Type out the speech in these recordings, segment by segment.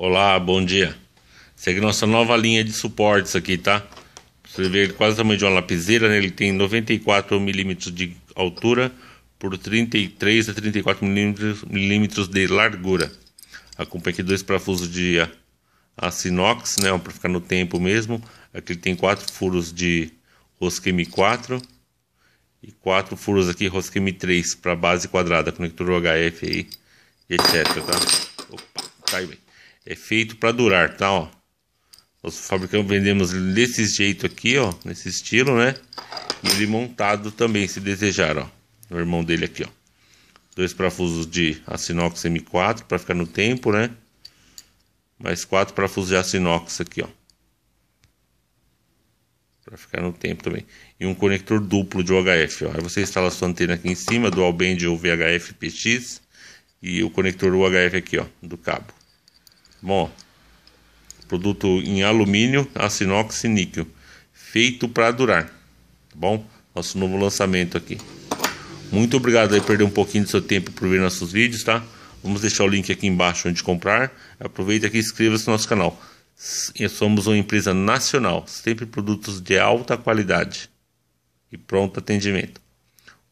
Olá, bom dia. Segue nossa nova linha de suportes aqui, tá? Você vê ele quase o tamanho de uma lapiseira, né? Ele tem 94 milímetros de altura por 33 a 34 milímetros de largura. Acompanha aqui é dois parafusos de aço inox, né? Para ficar no tempo mesmo. Aqui ele tem quatro furos de rosca M4 e quatro furos aqui rosca M3 para base quadrada, conector HF aí, etc, tá? Opa, caiu bem é feito para durar, tá? Ó. Nós fabricamos, vendemos desse jeito aqui, ó, nesse estilo, né? E ele montado também, se desejar, ó. O irmão dele aqui, ó. Dois parafusos de inox M4 para ficar no tempo, né? Mais quatro parafusos de inox aqui, ó. Para ficar no tempo também. E um conector duplo de UHF, ó. Aí você instala a sua antena aqui em cima, dual band ou VHF PX. E o conector UHF aqui, ó, do cabo. Bom, produto em alumínio, aço inox e níquel, feito para durar, tá bom? Nosso novo lançamento aqui. Muito obrigado aí perder um pouquinho do seu tempo por ver nossos vídeos, tá? Vamos deixar o link aqui embaixo onde comprar. Aproveita aqui e inscreva-se no nosso canal. Somos uma empresa nacional, sempre produtos de alta qualidade e pronto atendimento.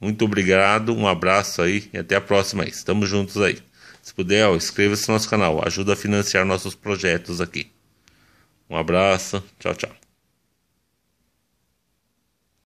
Muito obrigado, um abraço aí e até a próxima. Estamos juntos aí. Se puder, inscreva-se no nosso canal. Ajuda a financiar nossos projetos aqui. Um abraço. Tchau, tchau.